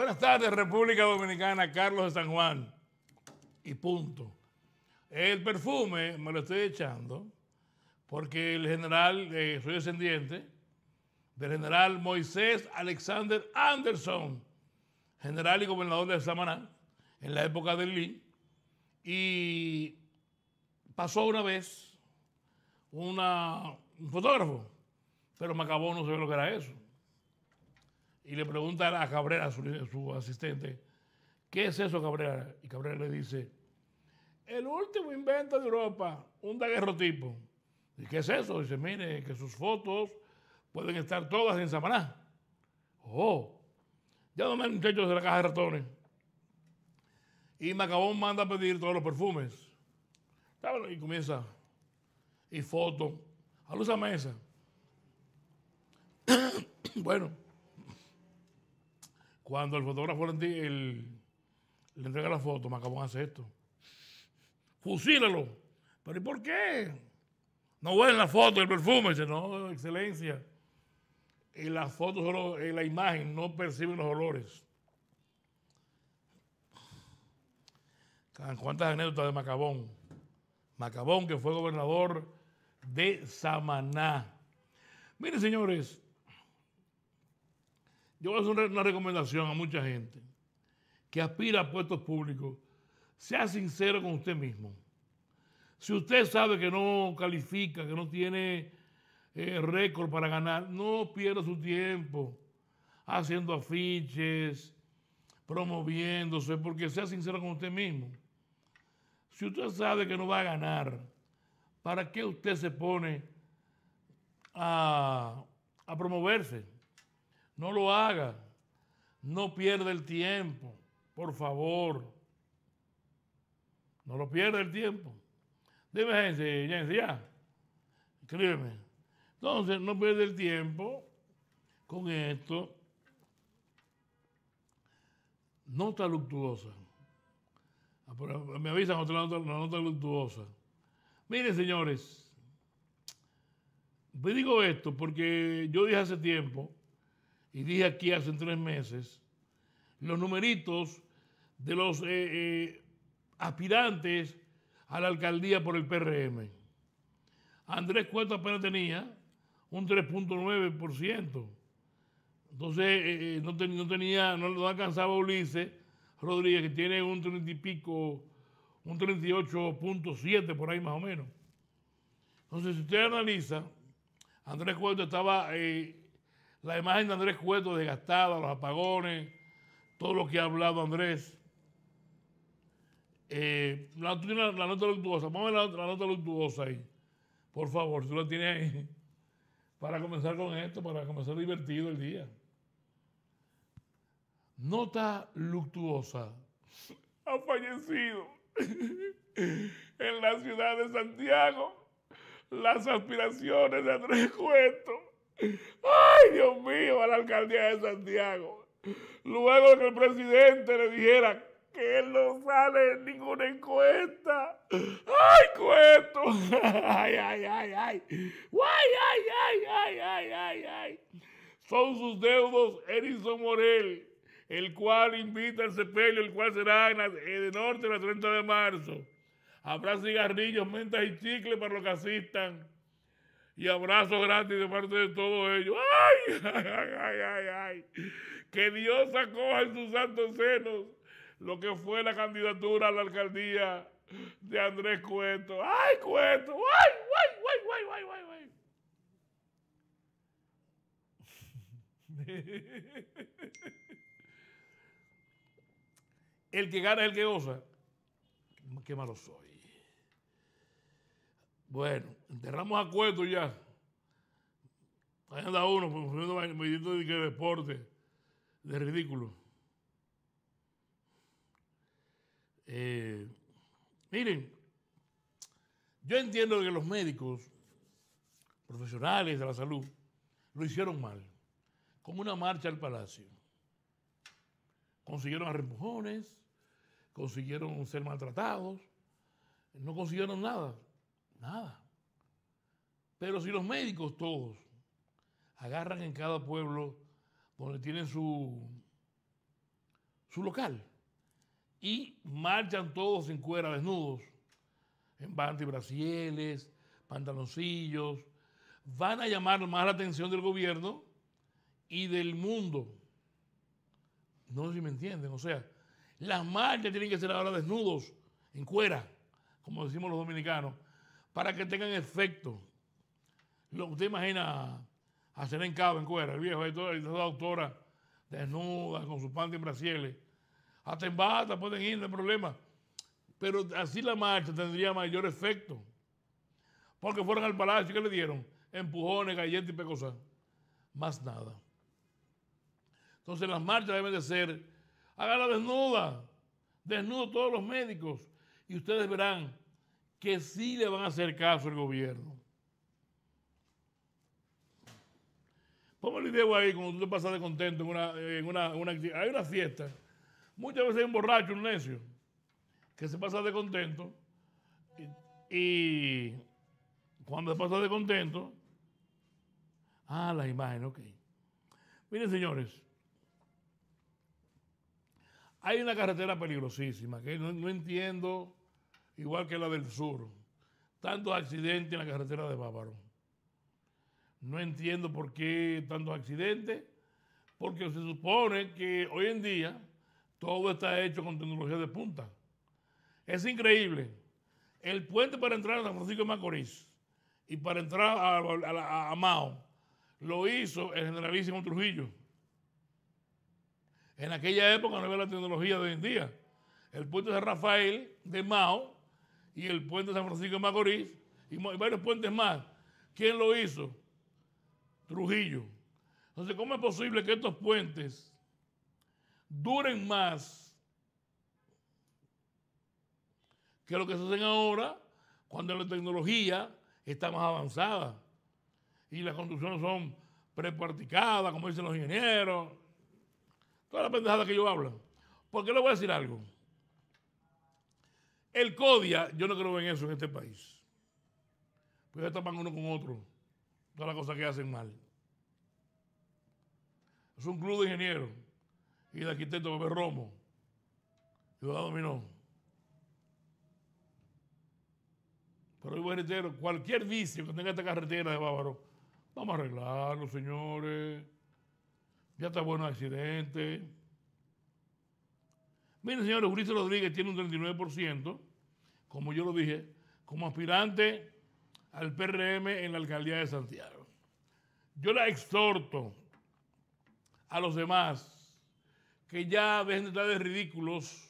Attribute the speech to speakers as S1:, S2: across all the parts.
S1: Buenas tardes, República Dominicana, Carlos de San Juan. Y punto. El perfume me lo estoy echando porque el general, eh, soy descendiente del general Moisés Alexander Anderson, general y gobernador de Samaná en la época de Lee. Y pasó una vez un fotógrafo, pero me acabó, no sé lo que era eso y le pregunta a Cabrera, su, asistente, ¿qué es eso, Cabrera? Y Cabrera le dice, el último invento de Europa, un daguerrotipo. ¿Y qué es eso? Dice, mire, que sus fotos pueden estar todas en Samaná. ¡Oh! Ya no me han hecho de la caja de ratones. Y Macabón manda a pedir todos los perfumes. Y comienza. Y foto. A luz a mesa. bueno, cuando el fotógrafo le, entrega la foto, Macabón hace esto. Fusílalo. ¿Pero y por qué? No huele la foto, el perfume. Dice, no, excelencia. Y la foto solo, en la imagen, no perciben los olores. ¿Cuántas anécdotas de Macabón? Macabón, que fue gobernador de Samaná. Miren, señores, yo voy a hacer una recomendación a mucha gente que aspira a puestos públicos. Sea sincero con usted mismo. Si usted sabe que no califica, que no tiene eh, récord para ganar, no pierda su tiempo haciendo afiches, promoviéndose, porque sea sincero con usted mismo. Si usted sabe que no va a ganar, ¿para qué usted se pone a promoverse? No lo haga. No pierda el tiempo, por favor. No lo pierda el tiempo. Dime, gente, ya. Escríbeme. Entonces, no pierda el tiempo con esto. Nota luctuosa. Ah, me avisan otra nota, nota luctuosa. Miren, señores, digo esto porque yo dije hace tiempo y dije aquí hace tres meses, los numeritos de los eh, eh, aspirantes a la alcaldía por el PRM. Andrés Cueto apenas tenía un 3.9%. Entonces eh, no, no, tenía, no, alcanzaba Ulises Rodríguez, que tiene un 30 y pico, un 38.7 por ahí más o menos. Entonces, si usted analiza, Andrés Cueto estaba la imagen de Andrés Cueto desgastada, los apagones, todo lo que ha hablado Andrés. Eh, la, la, la, nota luctuosa, ponme la, la, nota luctuosa ahí. Por favor, tú la tienes ahí. Para comenzar con esto, para comenzar divertido el día. Nota luctuosa. Ha fallecido en la ciudad de Santiago las aspiraciones de Andrés Cueto Ay, Dios mío, a la alcaldía de Santiago. Luego que el presidente le dijera que él no sale en ninguna encuesta. ¡Ay, cuento! ¡Ay, ay, ay, ay! ¡Ay, ay, ay, ay, ay, ay, ay! Son sus deudos Edison Morel, el cual invita al sepelio, el cual será en el eh, norte el 30 de marzo. Habrá cigarrillos, mentas y chicle para los que asistan y abrazo gratis de parte de todos ellos. ¡Ay! ¡Ay, ay, ay, ay! Que Dios acoja en sus santos senos lo que fue la candidatura a la alcaldía de Andrés Cueto. ¡Ay, Cueto! ¡Ay, ay, ay, ay, ay, ay! El que gana es el que goza. Qué malo soy. Bueno, enterramos a acuerdo ya. Ahí anda uno, moviendo de deporte, de ridículo. Eh, miren, yo entiendo que los médicos profesionales de la salud lo hicieron mal, como una marcha al palacio. Consiguieron arremujones, consiguieron ser maltratados, no consiguieron nada. Nada. Pero si los médicos todos agarran en cada pueblo donde tienen su, su local y marchan todos en cuera desnudos, en antibrasieles, pantaloncillos, van a llamar más la atención del gobierno y del mundo. No sé si me entienden, o sea, las marchas tienen que ser ahora desnudos, en cuera, como decimos los dominicanos, para que tengan efecto. Lo, usted imagina a en Cabo en Cuera, el viejo, la doctora desnuda, con su panty en brasiles. Hasta en bata pueden ir, no hay problema. Pero así la marcha tendría mayor efecto. Porque fueron al palacio, ¿qué le dieron? Empujones, galletas y pecosas. Más nada. Entonces las marchas deben de ser, la desnuda, desnudo todos los médicos. Y ustedes verán que sí le van a hacer caso al gobierno. Ponme el video ahí cuando tú te pasas de contento en una, Hay una fiesta. Muchas veces hay un borracho, un necio, que se pasa de contento. Y, cuando se pasa de contento. Ah, la imagen, ok. Miren, señores. Hay una carretera peligrosísima que no entiendo igual que la del sur. Tantos accidentes en la carretera de Bávaro. No entiendo por qué tantos accidentes, porque se supone que hoy en día todo está hecho con tecnología de punta. Es increíble. El puente para entrar a San Francisco de Macorís y para entrar a, Mao lo hizo el generalísimo Trujillo. En aquella época no había la tecnología de hoy en día. El puente de Rafael de Mao y el puente de San Francisco de Macorís y varios puentes más. ¿Quién lo hizo? Trujillo. Entonces, ¿cómo es posible que estos puentes duren más que lo que se hacen ahora cuando la tecnología está más avanzada y las construcciones son preparticadas, como dicen los ingenieros? Toda la pendejada que yo hablo. Porque les voy a decir algo. El CODIA, yo no creo en eso en este país. Pues ya tapan uno con otro. Todas las cosas que hacen mal. Es un club de ingenieros y de arquitecto Bebé Romo. Y lo dominó. Pero a reitero, cualquier vicio que tenga esta carretera de Bávaro, vamos a arreglarlo, señores. Ya está bueno el accidente. Miren, señores, Ulises Rodríguez tiene un 39%, como yo lo dije, como aspirante al PRM en la alcaldía de Santiago. Yo la exhorto a los demás que ya ven de ridículos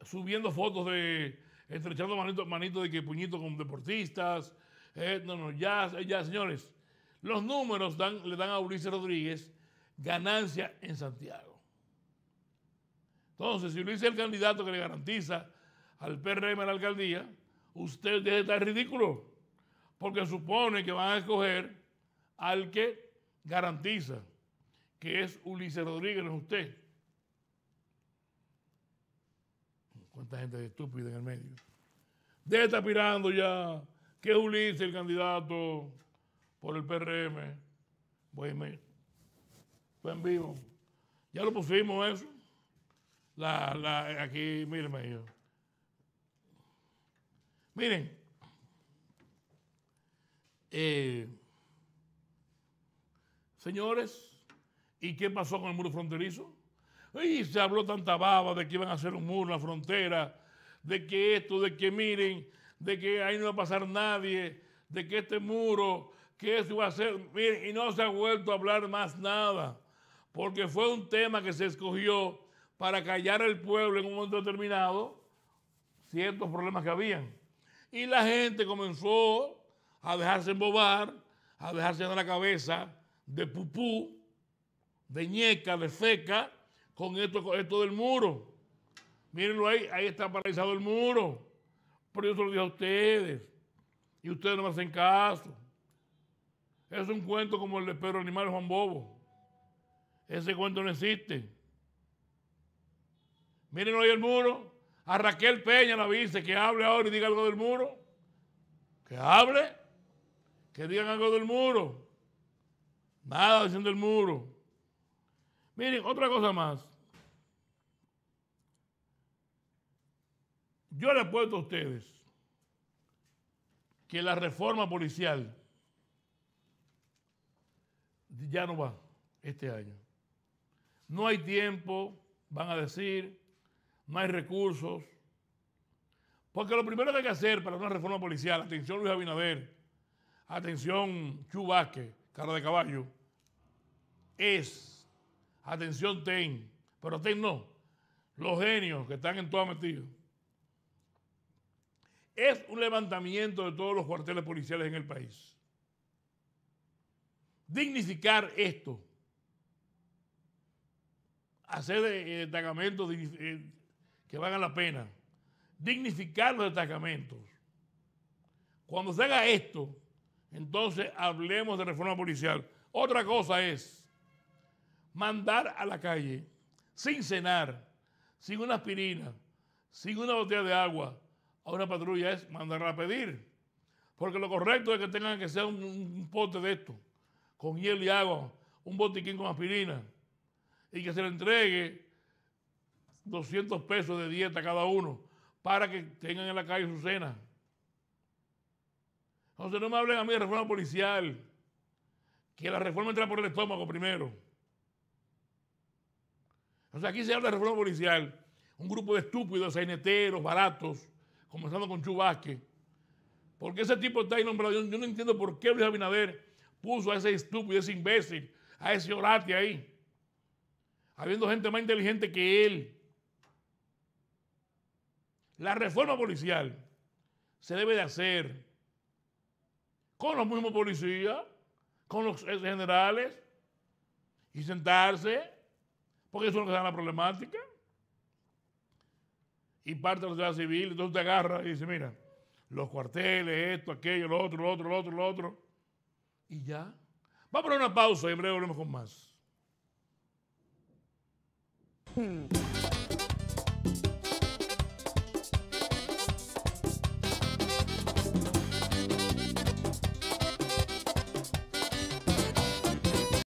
S1: subiendo fotos de estrechando manitos de que puñito con deportistas. Eh, no, no, ya, ya, señores. Los números le dan a Ulises Rodríguez ganancia en Santiago. Entonces, si Ulises es el candidato que le garantiza al PRM a la alcaldía, usted debe estar ridículo, porque supone que van a escoger al que garantiza, que es Ulises Rodríguez, no es usted. ¿Cuánta gente estúpida en el medio? Debe estar pirando ya que es Ulises el candidato por el PRM. Voy en vivo. Ya lo pusimos eso la, la, aquí, mírenme Miren, eh, señores, ¿y qué pasó con el muro fronterizo? Y se habló tanta baba de que iban a hacer un muro en la frontera, de que esto, de que miren, de que ahí no va a pasar nadie, de que este muro, que eso iba a ser, miren, y no se ha vuelto a hablar más nada, porque fue un tema que se escogió para callar al pueblo en un momento determinado ciertos problemas que habían. Y la gente comenzó a dejarse embobar, a dejarse dar la cabeza de pupú, de ñeca, de feca, con esto, con esto del muro. Mírenlo ahí, ahí está paralizado el muro. Pero yo se lo dije a ustedes. Y ustedes no me hacen caso. Es un cuento como el de Pedro Animal Juan Bobo. Ese cuento no existe. Miren hoy el muro. A Raquel Peña la vice, que hable ahora y diga algo del muro. Que hable. Que digan algo del muro. Nada diciendo el muro. Miren, otra cosa más. Yo le apuesto a ustedes que la reforma policial ya no va este año. No hay tiempo, van a decir, más recursos. Porque lo primero que hay que hacer para una reforma policial, atención Luis Abinader, atención Chubasque, cara de caballo, es, atención TEN, pero TEN no, los genios que están en todo metido, Es un levantamiento de todos los cuarteles policiales en el país. Dignificar esto. Hacer de, eh, de, que valga la pena, dignificar los destacamentos. Cuando se haga esto, entonces hablemos de reforma policial. Otra cosa es mandar a la calle sin cenar, sin una aspirina, sin una botella de agua a una patrulla es mandarla a pedir. Porque lo correcto es que tengan que ser un, un pote de esto, con hielo y agua, un botiquín con aspirina, y que se le entregue 200 pesos de dieta cada uno para que tengan en la calle su cena. Entonces no me hablen a mí de reforma policial, que la reforma entra por el estómago primero. O sea, aquí se habla de reforma policial. Un grupo de estúpidos, saineteros, baratos, comenzando con Chubasque. Porque ese tipo está ahí nombrado. Yo, no entiendo por qué Luis Abinader puso a ese estúpido, ese imbécil, a ese orate ahí. Habiendo gente más inteligente que él. La reforma policial se debe de hacer con los mismos policías, con los generales, y sentarse, porque eso es lo que da la problemática. Y parte de la sociedad civil, entonces te agarra y dice, mira, los cuarteles, esto, aquello, lo otro, lo otro, lo otro, lo otro. Y ya. Vamos a poner una pausa y en breve volvemos con más. Hmm.